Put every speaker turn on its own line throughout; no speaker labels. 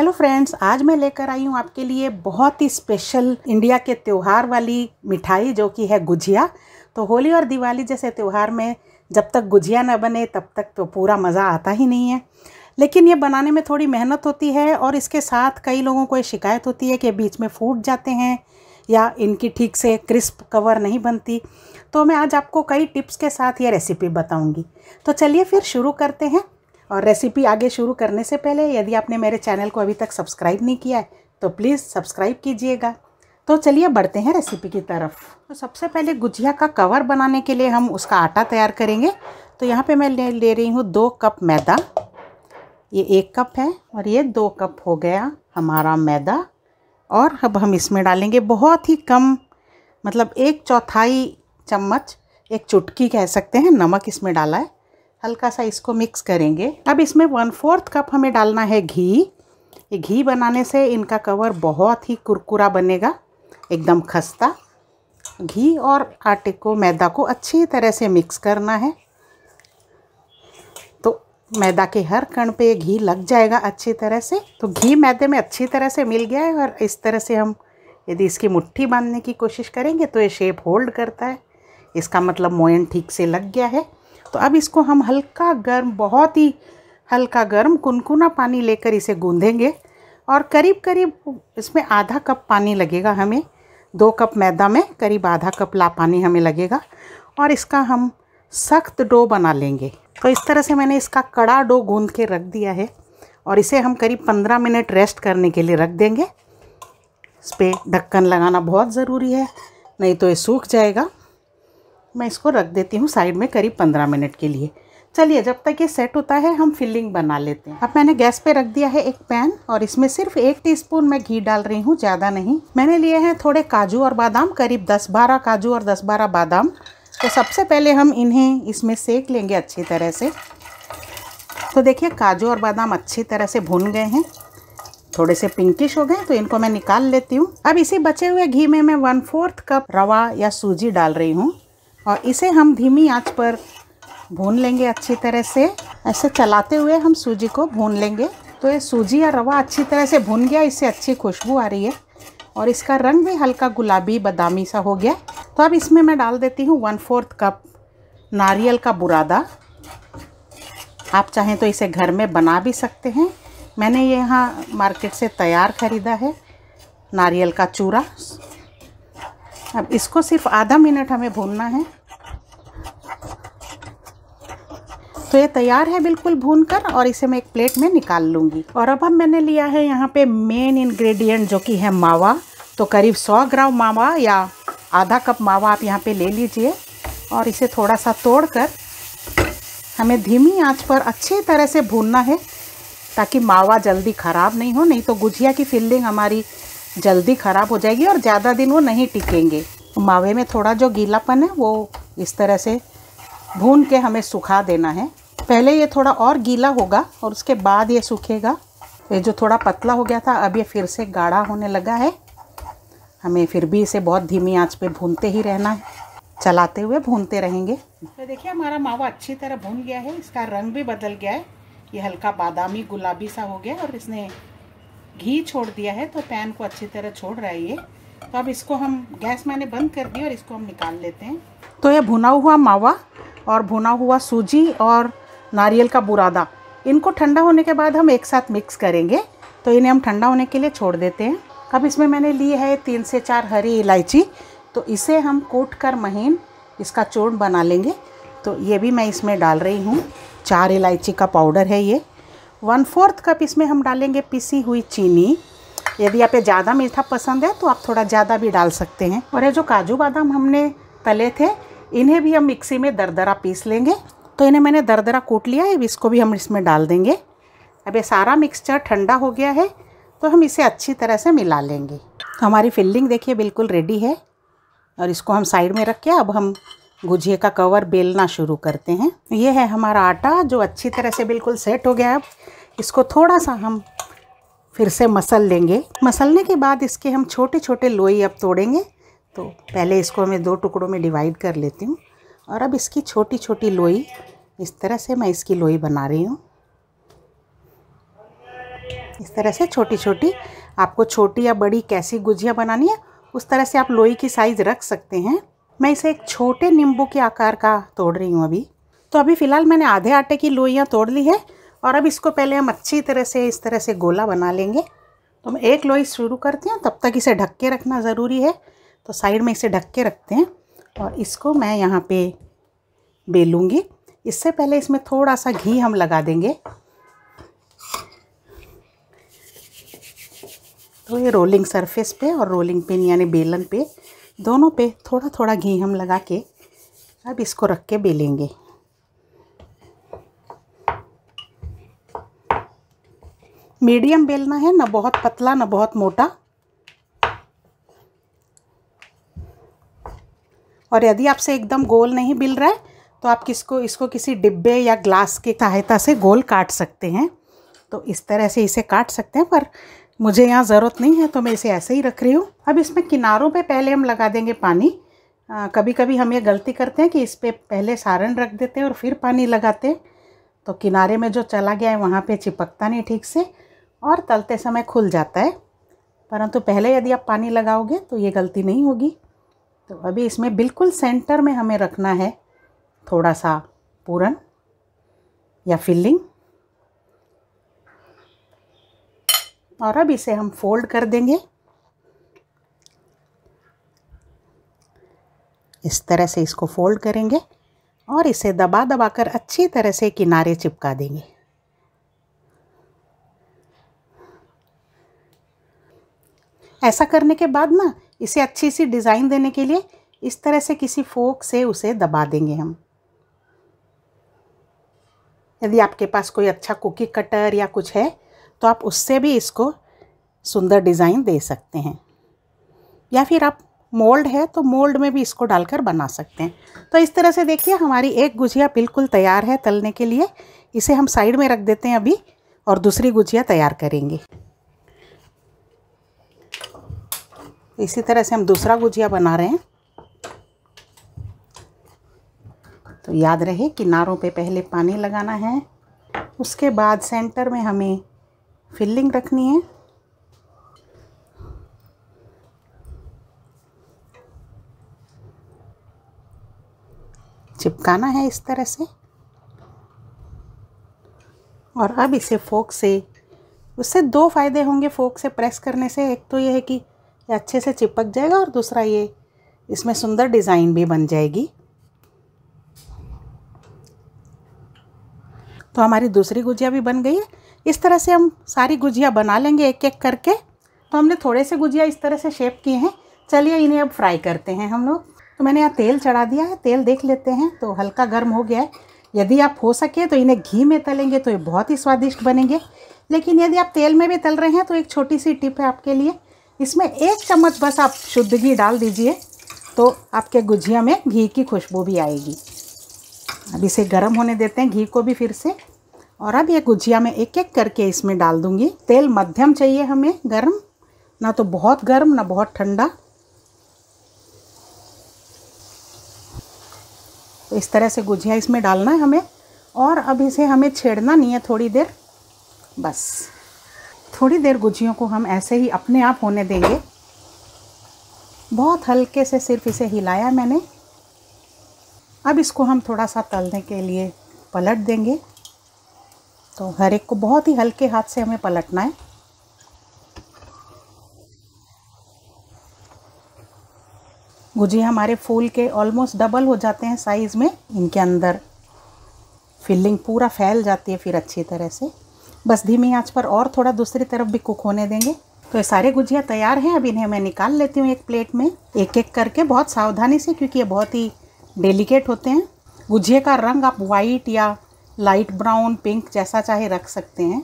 hello friends आज मैं लेकर आई हूँ आपके लिए बहुत ही स्पेशल इंडिया के त्यौहार वाली मिठाई जो कि है गुजिया तो होली और दिवाली जैसे त्यौहार में जब तक गुजिया ना बने तब तक तो पूरा मज़ा आता ही नहीं है लेकिन ये बनाने में थोड़ी मेहनत होती है और इसके साथ कई लोगों को ये शिकायत होती है कि बीच में फूट जाते हैं या इनकी ठीक से क्रिस्प कवर नहीं बनती तो मैं आज आपको कई टिप्स के साथ ये रेसिपी बताऊँगी तो चलिए फिर शुरू करते हैं और रेसिपी आगे शुरू करने से पहले यदि आपने मेरे चैनल को अभी तक सब्सक्राइब नहीं किया है तो प्लीज़ सब्सक्राइब कीजिएगा तो चलिए बढ़ते हैं रेसिपी की तरफ तो सबसे पहले गुजिया का कवर बनाने के लिए हम उसका आटा तैयार करेंगे तो यहाँ पे मैं ले, ले रही हूँ दो कप मैदा ये एक कप है और ये दो कप हो गया हमारा मैदा और अब हम इसमें डालेंगे बहुत ही कम मतलब एक चौथाई चम्मच एक चुटकी कह सकते हैं नमक इसमें डाला है हल्का सा इसको मिक्स करेंगे अब इसमें वन फोर्थ कप हमें डालना है घी ये घी बनाने से इनका कवर बहुत ही कुरकुरा बनेगा एकदम खस्ता घी और आटे को मैदा को अच्छी तरह से मिक्स करना है तो मैदा के हर कण पे घी लग जाएगा अच्छी तरह से तो घी मैदे में अच्छी तरह से मिल गया है और इस तरह से हम यदि इसकी मुट्ठी बांधने की कोशिश करेंगे तो ये शेप होल्ड करता है इसका मतलब मोयन ठीक से लग गया है तो अब इसको हम हल्का गर्म बहुत ही हल्का गर्म कुनकुना पानी लेकर इसे गूंधेंगे और करीब करीब इसमें आधा कप पानी लगेगा हमें दो कप मैदा में करीब आधा कप ला पानी हमें लगेगा और इसका हम सख्त डो बना लेंगे तो इस तरह से मैंने इसका कड़ा डो गूंद के रख दिया है और इसे हम करीब पंद्रह मिनट रेस्ट करने के लिए रख देंगे इस पर ढक्कन लगाना बहुत ज़रूरी है नहीं तो ये सूख जाएगा मैं इसको रख देती हूँ साइड में करीब पंद्रह मिनट के लिए चलिए जब तक ये सेट होता है हम फिलिंग बना लेते हैं अब मैंने गैस पे रख दिया है एक पैन और इसमें सिर्फ एक टीस्पून मैं घी डाल रही हूँ ज़्यादा नहीं मैंने लिए हैं थोड़े काजू और बादाम करीब दस बारह काजू और दस बारह बादाम तो सबसे पहले हम इन्हें इसमें सेक लेंगे अच्छी तरह से तो देखिए काजू और बादाम अच्छी तरह से भुन गए हैं थोड़े से पिंकिश हो गए तो इनको मैं निकाल लेती हूँ अब इसी बचे हुए घी में मैं वन फोर्थ कप रवा या सूजी डाल रही हूँ और इसे हम धीमी आंच पर भून लेंगे अच्छी तरह से ऐसे चलाते हुए हम सूजी को भून लेंगे तो ये सूजी या रवा अच्छी तरह से भून गया इससे अच्छी खुशबू आ रही है और इसका रंग भी हल्का गुलाबी बादामी सा हो गया तो अब इसमें मैं डाल देती हूँ वन फोर्थ कप नारियल का बुरादा आप चाहें तो इसे घर में बना भी सकते हैं मैंने ये यहाँ मार्केट से तैयार ख़रीदा है नारियल का चूरा अब इसको सिर्फ आधा मिनट हमें भूनना है तो ये तैयार है बिल्कुल भून कर और इसे मैं एक प्लेट में निकाल लूँगी और अब हम मैंने लिया है यहाँ पे मेन इंग्रेडिएंट जो कि है मावा तो करीब 100 ग्राम मावा या आधा कप मावा आप यहाँ पे ले लीजिए और इसे थोड़ा सा तोड़ कर हमें धीमी आंच पर अच्छी तरह से भूनना है ताकि मावा जल्दी ख़राब नहीं हो नहीं तो गुजिया की फिल्डिंग हमारी जल्दी ख़राब हो जाएगी और ज़्यादा दिन वो नहीं टिकेंगे मावे में थोड़ा जो गीलापन है वो इस तरह से भून के हमें सुखा देना है पहले ये थोड़ा और गीला होगा और उसके बाद ये सूखेगा ये जो थोड़ा पतला हो गया था अब ये फिर से गाढ़ा होने लगा है हमें फिर भी इसे बहुत धीमी आंच पे भूनते ही रहना है चलाते हुए भूनते रहेंगे तो देखिए हमारा मावा अच्छी तरह भून गया है इसका रंग भी बदल गया है ये हल्का बादामी गुलाबी सा हो गया और इसने घी छोड़ दिया है तो पैन को अच्छी तरह छोड़ रहा है ये तो अब इसको हम गैस मैंने बंद कर दिया और इसको हम निकाल लेते हैं तो यह भुना हुआ मावा और भुना हुआ सूजी और नारियल का बुरादा इनको ठंडा होने के बाद हम एक साथ मिक्स करेंगे तो इन्हें हम ठंडा होने के लिए छोड़ देते हैं अब इसमें मैंने ली है तीन से चार हरी इलायची तो इसे हम कूट कर महीन इसका चूर्ण बना लेंगे तो ये भी मैं इसमें डाल रही हूँ चार इलायची का पाउडर है ये वन फोर्थ कप इसमें हम डालेंगे पिसी हुई चीनी यदि आप ज़्यादा मीठा पसंद है तो आप थोड़ा ज़्यादा भी डाल सकते हैं और ये जो काजू बादाम हमने तले थे इन्हें भी हम मिक्सी में दरदरा पीस लेंगे तो इन्हें मैंने दरदरा कूट लिया है इसको भी हम इसमें डाल देंगे अब ये सारा मिक्सचर ठंडा हो गया है तो हम इसे अच्छी तरह से मिला लेंगे तो हमारी फिल्डिंग देखिए बिल्कुल रेडी है और इसको हम साइड में रख के अब हम गुजिया का कवर बेलना शुरू करते हैं ये है हमारा आटा जो अच्छी तरह से बिल्कुल सेट हो गया है अब इसको थोड़ा सा हम फिर से मसल लेंगे मसलने के बाद इसके हम छोटे छोटे लोई अब तोड़ेंगे तो पहले इसको मैं दो टुकड़ों में डिवाइड कर लेती हूँ और अब इसकी छोटी छोटी लोई इस तरह से मैं इसकी लोई बना रही हूँ इस तरह से छोटी छोटी आपको छोटी या बड़ी कैसी गुजिया बनानी है उस तरह से आप लोई की साइज़ रख सकते हैं मैं इसे एक छोटे नींबू के आकार का तोड़ रही हूँ अभी तो अभी फ़िलहाल मैंने आधे आटे की लोइयाँ तोड़ ली है और अब इसको पहले हम अच्छी तरह से इस तरह से गोला बना लेंगे तो मैं एक लोई शुरू करती हूँ तब तक इसे ढक के रखना ज़रूरी है तो साइड में इसे ढक के रखते हैं और इसको मैं यहाँ पे बेलूँगी इससे पहले इसमें थोड़ा सा घी हम लगा देंगे तो ये रोलिंग सरफेस पे और रोलिंग पिन यानी बेलन पे दोनों पे थोड़ा थोड़ा घी हम लगा के अब इसको रख के बेलेंगे मीडियम बेलना है ना बहुत पतला ना बहुत मोटा और यदि आपसे एकदम गोल नहीं मिल रहा है तो आप किसको इसको किसी डिब्बे या ग्लास की सहायता से गोल काट सकते हैं तो इस तरह से इसे काट सकते हैं पर मुझे यहाँ ज़रूरत नहीं है तो मैं इसे ऐसे ही रख रही हूँ अब इसमें किनारों पे पहले हम लगा देंगे पानी आ, कभी कभी हम ये गलती करते हैं कि इस पर पहले सारण रख देते हैं और फिर पानी लगाते हैं तो किनारे में जो चला गया है वहाँ पर चिपकता नहीं ठीक से और तलते समय खुल जाता है परंतु पहले यदि आप पानी लगाओगे तो ये गलती नहीं होगी तो अभी इसमें बिल्कुल सेंटर में हमें रखना है थोड़ा सा पूरन या फिलिंग और अब इसे हम फोल्ड कर देंगे इस तरह से इसको फोल्ड करेंगे और इसे दबा दबा कर अच्छी तरह से किनारे चिपका देंगे ऐसा करने के बाद ना इसे अच्छी सी डिज़ाइन देने के लिए इस तरह से किसी फोक से उसे दबा देंगे हम यदि आपके पास कोई अच्छा कुकी कटर या कुछ है तो आप उससे भी इसको सुंदर डिज़ाइन दे सकते हैं या फिर आप मोल्ड है तो मोल्ड में भी इसको डालकर बना सकते हैं तो इस तरह से देखिए हमारी एक गुजिया बिल्कुल तैयार है तलने के लिए इसे हम साइड में रख देते हैं अभी और दूसरी गुजिया तैयार करेंगे इसी तरह से हम दूसरा गुजिया बना रहे हैं तो याद रहे किनारों पे पहले पानी लगाना है उसके बाद सेंटर में हमें फिलिंग रखनी है चिपकाना है इस तरह से और अब इसे फोक से उससे दो फायदे होंगे फोक से प्रेस करने से एक तो यह है कि ये अच्छे से चिपक जाएगा और दूसरा ये इसमें सुंदर डिज़ाइन भी बन जाएगी तो हमारी दूसरी गुजिया भी बन गई है इस तरह से हम सारी गुजिया बना लेंगे एक एक करके तो हमने थोड़े से गुजिया इस तरह से शेप किए हैं चलिए इन्हें अब फ्राई करते हैं हम लोग तो मैंने यहाँ तेल चढ़ा दिया है तेल देख लेते हैं तो हल्का गर्म हो गया है यदि आप हो सके तो इन्हें घी में तलेंगे तो ये बहुत ही स्वादिष्ट बनेंगे लेकिन यदि आप तेल में भी तल रहे हैं तो एक छोटी सी टिप है आपके लिए इसमें एक चम्मच बस आप शुद्ध घी डाल दीजिए तो आपके गुजिया में घी की खुशबू भी आएगी अब इसे गर्म होने देते हैं घी को भी फिर से और अब ये गुजिया में एक एक करके इसमें डाल दूँगी तेल मध्यम चाहिए हमें गर्म ना तो बहुत गर्म ना बहुत ठंडा तो इस तरह से गुजिया इसमें डालना है हमें और अब इसे हमें छेड़ना नहीं है थोड़ी देर बस थोड़ी देर गुजियों को हम ऐसे ही अपने आप होने देंगे बहुत हल्के से सिर्फ इसे हिलाया मैंने अब इसको हम थोड़ा सा तलने के लिए पलट देंगे तो हर एक को बहुत ही हल्के हाथ से हमें पलटना है गुजिया हमारे फूल के ऑलमोस्ट डबल हो जाते हैं साइज़ में इनके अंदर फिलिंग पूरा फैल जाती है फिर अच्छी तरह से बस धीमी आंच पर और थोड़ा दूसरी तरफ भी कुक होने देंगे तो ये सारे गुजिया तैयार हैं अब इन्हें मैं निकाल लेती हूँ एक प्लेट में एक एक करके बहुत सावधानी से क्योंकि ये बहुत ही डेलिकेट होते हैं गुजिए का रंग आप वाइट या लाइट ब्राउन पिंक जैसा चाहे रख सकते हैं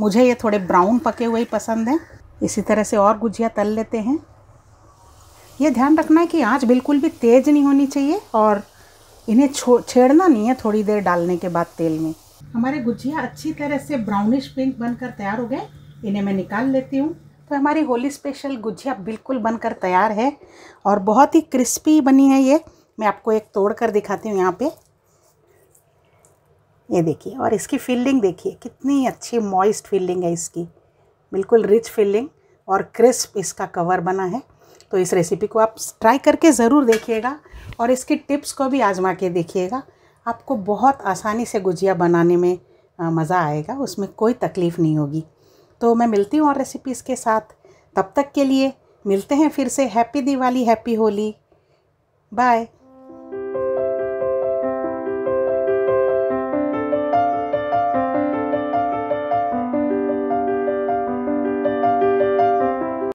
मुझे ये थोड़े ब्राउन पके हुए ही पसंद हैं इसी तरह से और गुजिया तल लेते हैं ये ध्यान रखना है कि आँच बिल्कुल भी तेज़ नहीं होनी चाहिए और इन्हें छेड़ना नहीं है थोड़ी देर डालने के बाद तेल में हमारे गुजिया अच्छी तरह से ब्राउनिश पिंक बनकर तैयार हो गए इन्हें मैं निकाल लेती हूँ तो हमारी होली स्पेशल गुजिया बिल्कुल बनकर तैयार है और बहुत ही क्रिस्पी बनी है ये मैं आपको एक तोड़ कर दिखाती हूँ यहाँ पे ये देखिए और इसकी फील्डिंग देखिए कितनी अच्छी मॉइस्ट फील्डिंग है इसकी बिल्कुल रिच फील्डिंग और क्रिस्प इसका कवर बना है तो इस रेसिपी को आप ट्राई करके ज़रूर देखिएगा और इसकी टिप्स को भी आजमा के देखिएगा आपको बहुत आसानी से गुजिया बनाने में मज़ा आएगा उसमें कोई तकलीफ़ नहीं होगी तो मैं मिलती हूँ और रेसिपीज़ के साथ तब तक के लिए मिलते हैं फिर से happy Diwali happy Holi bye